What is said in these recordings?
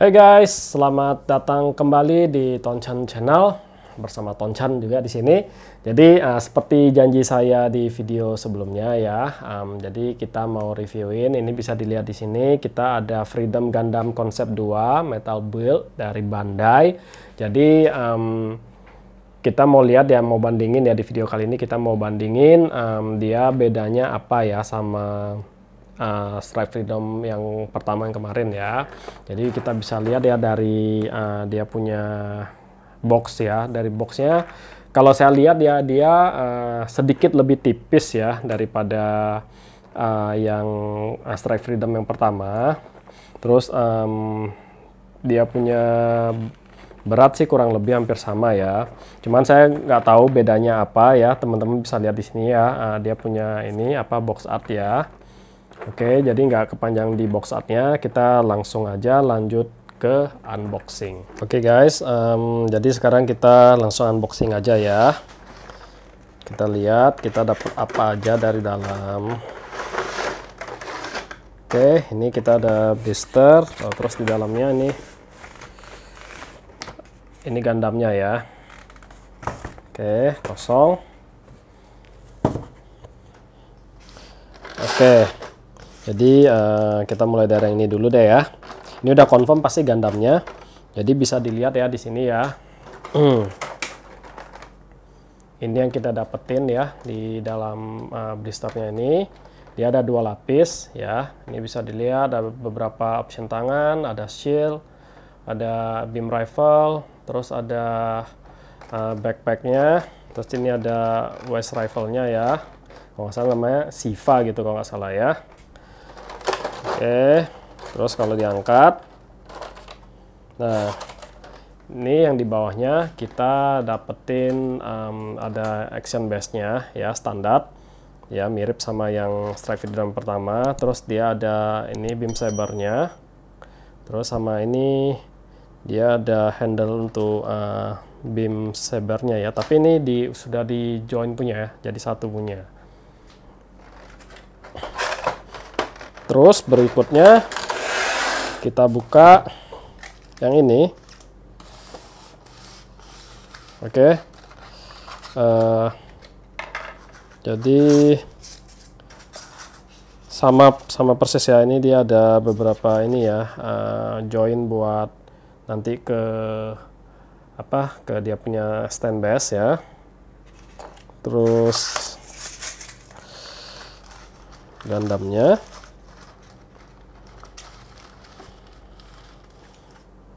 Hai hey guys, selamat datang kembali di Tonchan Channel bersama Tonchan juga di sini. Jadi uh, seperti janji saya di video sebelumnya ya, um, jadi kita mau reviewin. Ini bisa dilihat di sini kita ada Freedom Gundam Concept 2 Metal Build dari Bandai. Jadi um, kita mau lihat ya mau bandingin ya di video kali ini kita mau bandingin um, dia bedanya apa ya sama uh, eh, Stripe Freedom yang pertama yang kemarin ya. Jadi kita bisa lihat ya dari uh, dia punya box ya, dari boxnya kalau saya lihat ya dia uh, sedikit lebih tipis ya daripada uh, yang uh, Stripe Freedom yang pertama. Terus um, dia punya berat sih kurang lebih hampir sama ya. Cuman saya nggak tahu bedanya apa ya. Teman-teman bisa lihat di sini ya. Uh, dia punya ini apa box art ya. Oke, jadi nggak kepanjang di box artnya, kita langsung aja lanjut ke unboxing. Oke guys, um, jadi sekarang kita langsung unboxing aja ya. Kita lihat kita dapat apa aja dari dalam. Oke, ini kita ada blister, oh, terus di dalamnya ini ini gandamnya ya. Oke, kosong. Oke. Jadi uh, kita mulai dari yang ini dulu deh ya. Ini udah confirm pasti gandamnya. Jadi bisa dilihat ya di sini ya. ini yang kita dapetin ya di dalam uh, blisternya ini. Dia ada dua lapis ya. Ini bisa dilihat ada beberapa option tangan, ada shield, ada beam rifle, terus ada uh, backpacknya, terus ini ada waist rifle-nya ya. Kalau nggak salah namanya Siva gitu kalau nggak salah ya. Oke, eh, terus kalau diangkat, nah ini yang di bawahnya kita dapetin um, ada action base-nya ya standar ya mirip sama yang strike drum pertama terus dia ada ini beam sabernya terus sama ini dia ada handle untuk uh, beam sabernya ya tapi ini di, sudah di join punya ya jadi satu punya terus berikutnya kita buka yang ini oke uh, jadi sama sama persis ya ini dia ada beberapa ini ya uh, join buat nanti ke apa ke dia punya stand base ya terus gandamnya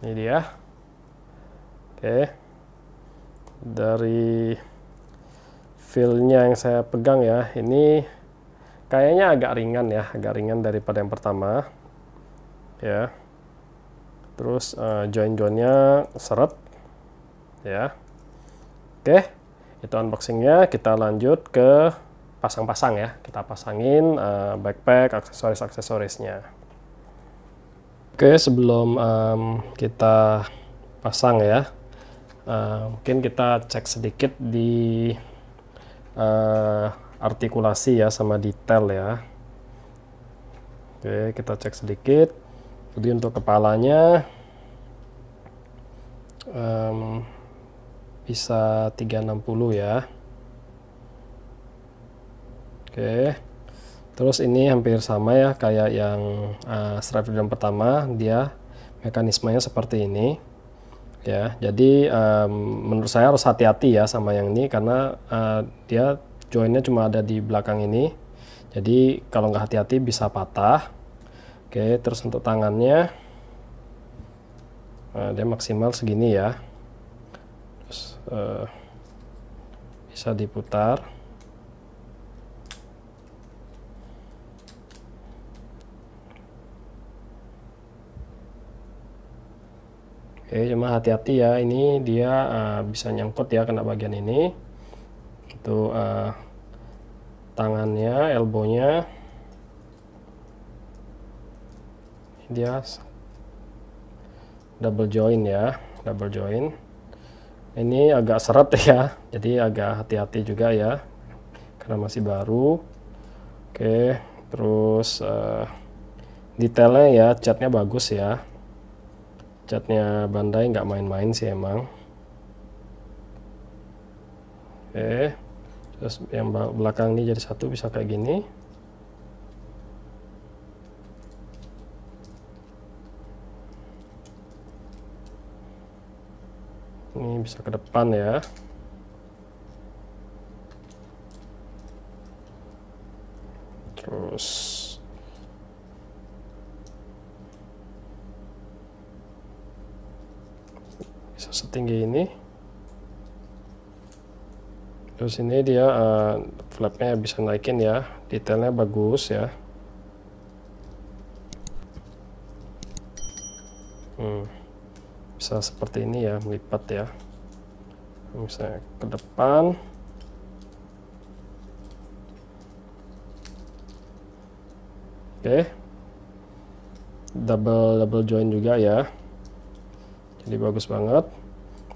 ini dia oke dari filenya yang saya pegang ya ini kayaknya agak ringan ya agak ringan daripada yang pertama ya terus uh, join-joinnya seret ya oke itu unboxingnya kita lanjut ke pasang-pasang ya kita pasangin uh, backpack aksesoris-aksesorisnya Oke, sebelum um, kita pasang ya, uh, mungkin kita cek sedikit di uh, artikulasi ya sama detail ya. Oke, kita cek sedikit. Jadi untuk kepalanya um, bisa 360 ya. Oke. Terus ini hampir sama ya kayak yang uh, ah, film pertama, dia mekanismenya seperti ini. Ya, jadi um, menurut saya harus hati-hati ya sama yang ini karena uh, dia joinnya cuma ada di belakang ini. Jadi kalau nggak hati-hati bisa patah. Oke, terus untuk tangannya uh, dia maksimal segini ya. Terus uh, bisa diputar. oke cuma hati-hati ya ini dia uh, bisa nyangkut ya kena bagian ini itu uh, tangannya elbownya dia double join ya double join ini agak seret ya jadi agak hati-hati juga ya karena masih baru oke terus uh, detailnya ya catnya bagus ya catnya Bandai nggak main-main sih emang oke eh, terus yang belakang ini jadi satu bisa kayak gini ini bisa ke depan ya terus bisa setinggi ini terus ini dia uh, flapnya bisa naikin ya detailnya bagus ya hmm. bisa seperti ini ya melipat ya misalnya ke depan oke okay. double double join juga ya jadi bagus banget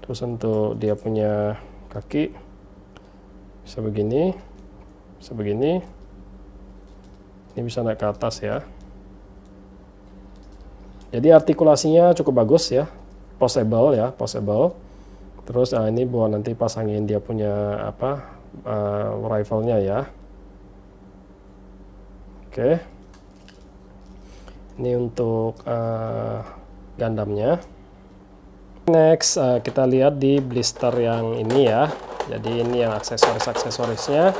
terus untuk dia punya kaki bisa begini bisa begini ini bisa naik ke atas ya jadi artikulasinya cukup bagus ya possible ya possible terus nah ini buat nanti pasangin dia punya apa uh, ah, rifle-nya ya oke okay. ini untuk uh, gandamnya Next, uh, kita lihat di blister yang ini ya. Jadi ini yang aksesoris-aksesorisnya.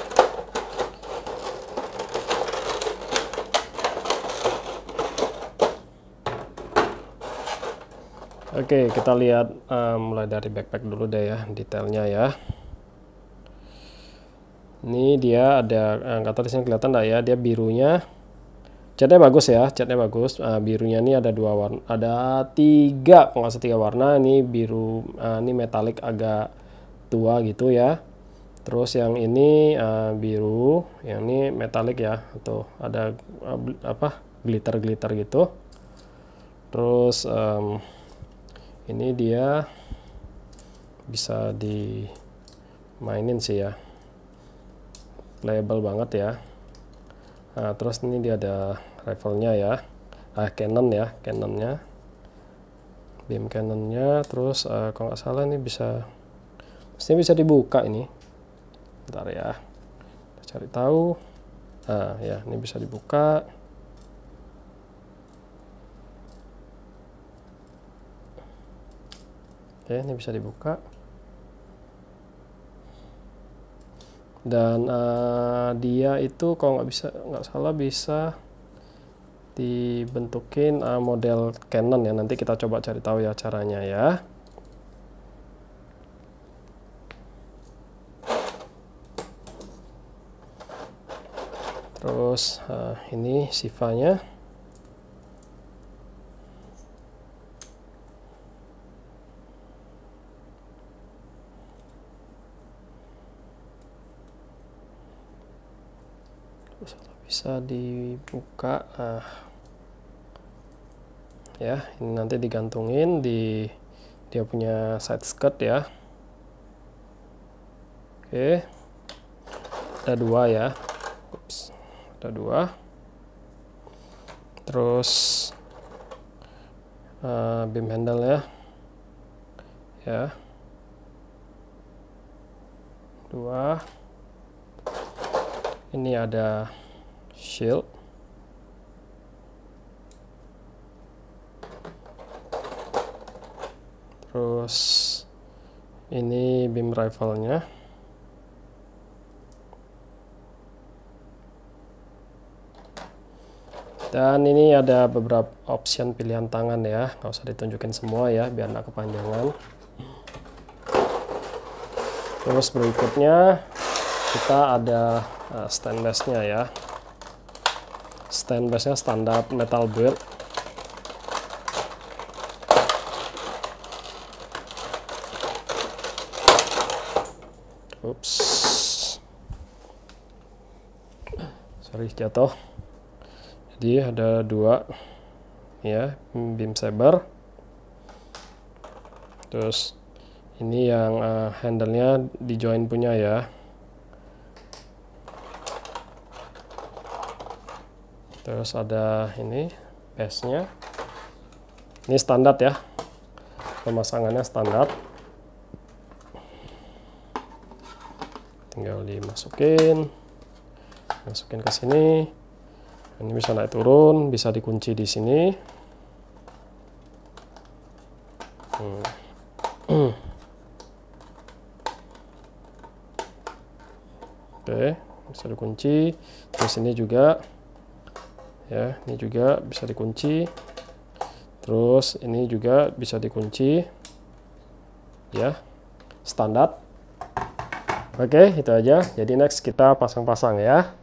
Oke, okay, kita lihat uh, mulai dari backpack dulu deh ya, detailnya ya. Ini dia ada angkatan eh, kelihatan enggak ya? Dia birunya catnya bagus ya catnya bagus uh, birunya ini ada dua warna ada tiga nggak tiga warna ini biru uh, ini metalik agak tua gitu ya terus yang ini uh, biru yang ini metalik ya atau ada uh, apa glitter glitter gitu terus um, ini dia bisa dimainin sih ya playable banget ya Nah, terus ini dia ada rifle-nya ya ah, cannon ya cannonnya beam cannonnya terus uh, kalau nggak salah ini bisa mesti bisa dibuka ini bentar ya kita cari tahu ah ya ini bisa dibuka oke ini bisa dibuka dan uh, dia itu kalau nggak bisa nggak salah bisa dibentukin uh, model Canon ya. Nanti kita coba cari tahu ya caranya ya. Terus uh, ini sifanya. bisa dibuka uh, ya ini nanti digantungin di dia punya side skirt ya oke ada dua ya Oops. ada dua terus uh, beam handle ya ya dua ini ada shield terus ini beam rifle-nya dan ini ada beberapa option pilihan tangan ya nggak usah ditunjukin semua ya biar nggak kepanjangan terus berikutnya kita ada base-nya eh, ya base-nya standar metal build Ups. Sorry jatuh. Jadi ada dua ya beam saber. Terus ini yang uh, handle-nya di join punya ya. Terus ada ini base-nya. Ini standar ya. Pemasangannya standar. tinggal dimasukin masukin ke sini ini bisa naik turun bisa dikunci di sini hmm. oke bisa dikunci di sini juga ya ini juga bisa dikunci terus ini juga bisa dikunci ya standar Oke, okay, itu aja. Jadi next kita pasang-pasang ya.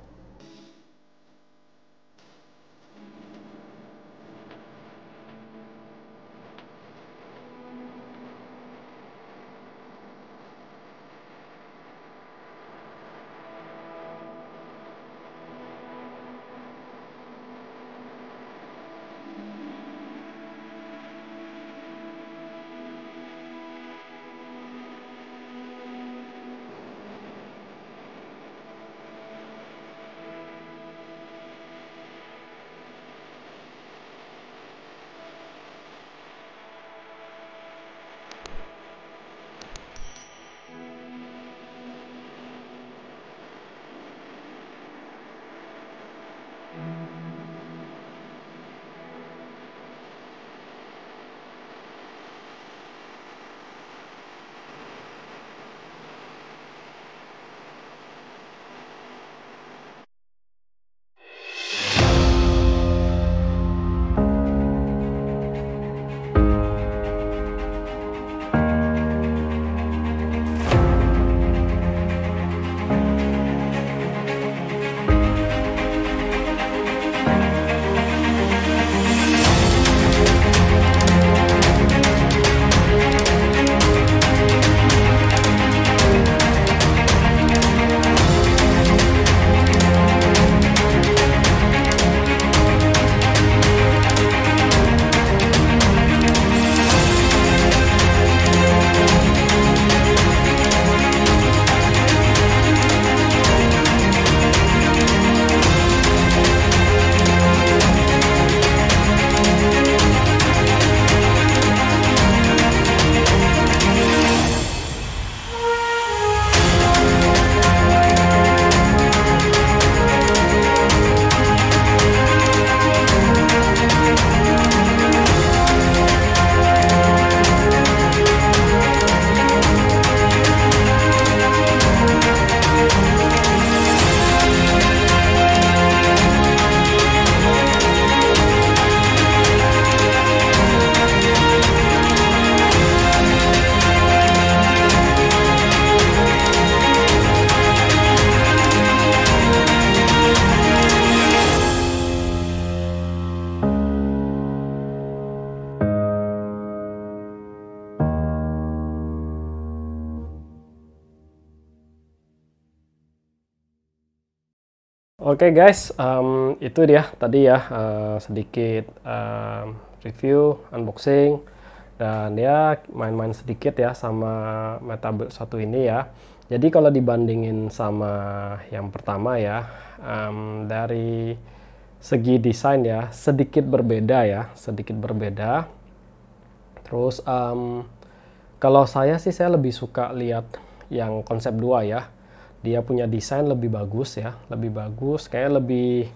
Oke okay guys, um, itu dia tadi ya uh, sedikit um, review, unboxing, dan ya main-main sedikit ya sama metabel satu ini ya. Jadi kalau dibandingin sama yang pertama ya, um, dari segi desain ya sedikit berbeda ya, sedikit berbeda. Terus um, kalau saya sih saya lebih suka lihat yang konsep dua ya dia punya desain lebih bagus ya lebih bagus kayak lebih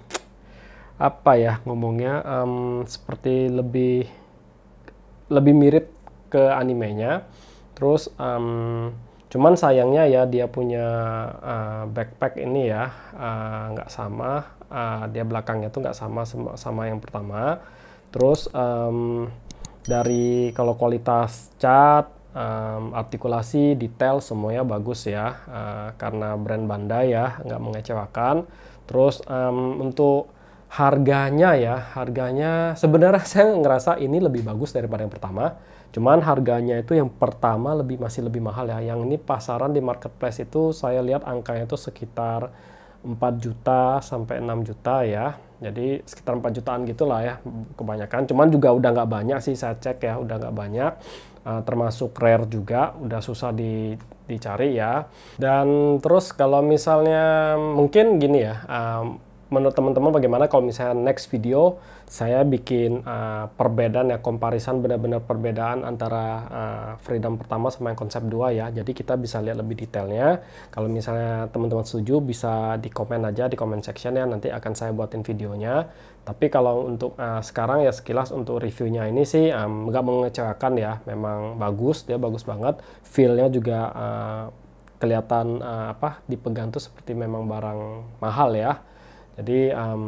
apa ya ngomongnya um, seperti lebih lebih mirip ke animenya terus um, cuman sayangnya ya dia punya uh, backpack ini ya eh, nggak uh, sama uh, dia belakangnya tuh nggak sama sama yang pertama terus um, dari kalau kualitas cat um, artikulasi detail semuanya bagus ya uh, karena brand Bandai ya nggak mengecewakan terus um, untuk harganya ya harganya sebenarnya saya ngerasa ini lebih bagus daripada yang pertama cuman harganya itu yang pertama lebih masih lebih mahal ya yang ini pasaran di marketplace itu saya lihat angkanya itu sekitar 4 juta sampai 6 juta ya jadi sekitar 4 jutaan gitulah ya kebanyakan. Cuman juga udah nggak banyak sih saya cek ya, udah nggak banyak. Uh, termasuk rare juga, udah susah di, dicari ya. Dan terus kalau misalnya mungkin gini ya, um, menurut teman-teman bagaimana kalau misalnya next video saya bikin uh, perbedaan ya komparisan benar-benar perbedaan antara uh, freedom pertama sama yang konsep dua ya jadi kita bisa lihat lebih detailnya kalau misalnya teman-teman setuju bisa di komen aja di comment section ya nanti akan saya buatin videonya tapi kalau untuk uh, sekarang ya sekilas untuk reviewnya ini sih nggak um, mengecewakan ya memang bagus dia bagus banget feelnya juga uh, kelihatan uh, apa dipegang tuh seperti memang barang mahal ya jadi um,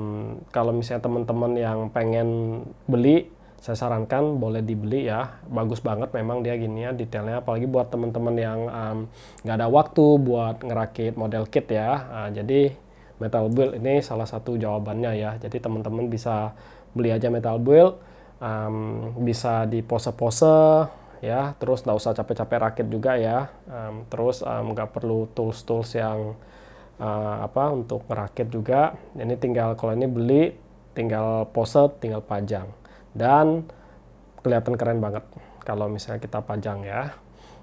kalau misalnya teman-teman yang pengen beli, saya sarankan boleh dibeli ya. Bagus banget memang dia gini ya detailnya. Apalagi buat teman-teman yang nggak um, ada waktu buat ngerakit model kit ya. Uh, jadi metal build ini salah satu jawabannya ya. Jadi teman-teman bisa beli aja metal build, um, bisa di pose-pose ya. Terus nggak usah capek-capek rakit juga ya. Um, terus nggak um, perlu tools-tools yang uh, apa untuk merakit juga. Ini tinggal kalau ini beli, tinggal pose tinggal pajang dan kelihatan keren banget kalau misalnya kita pajang ya.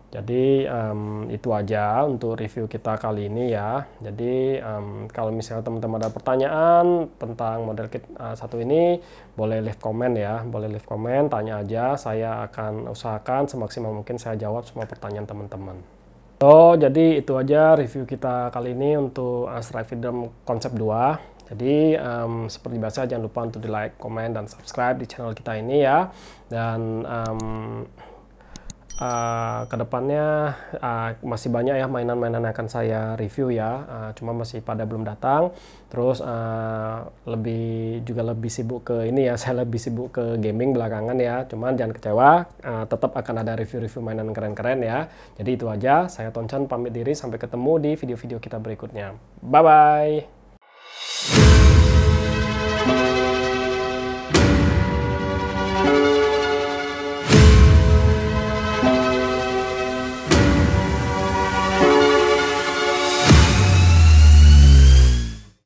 Jadi um, itu aja untuk review kita kali ini ya. Jadi um, kalau misalnya teman-teman ada pertanyaan tentang model kit uh, satu ini, boleh leave comment ya, boleh leave comment, tanya aja. Saya akan usahakan semaksimal mungkin saya jawab semua pertanyaan teman-teman. So, jadi itu aja review kita kali ini untuk Astra eh, Freedom Concept 2. Jadi, um, seperti biasa jangan lupa untuk di like, comment, dan subscribe di channel kita ini ya. Dan um, uh, ah, kedepannya uh, ah, masih banyak ya mainan-mainan yang akan saya review ya uh, cuma masih pada belum datang terus uh, lebih juga lebih sibuk ke ini ya saya lebih sibuk ke gaming belakangan ya cuman jangan kecewa uh, tetap akan ada review-review mainan keren-keren ya jadi itu aja saya Tonchan pamit diri sampai ketemu di video-video kita berikutnya bye bye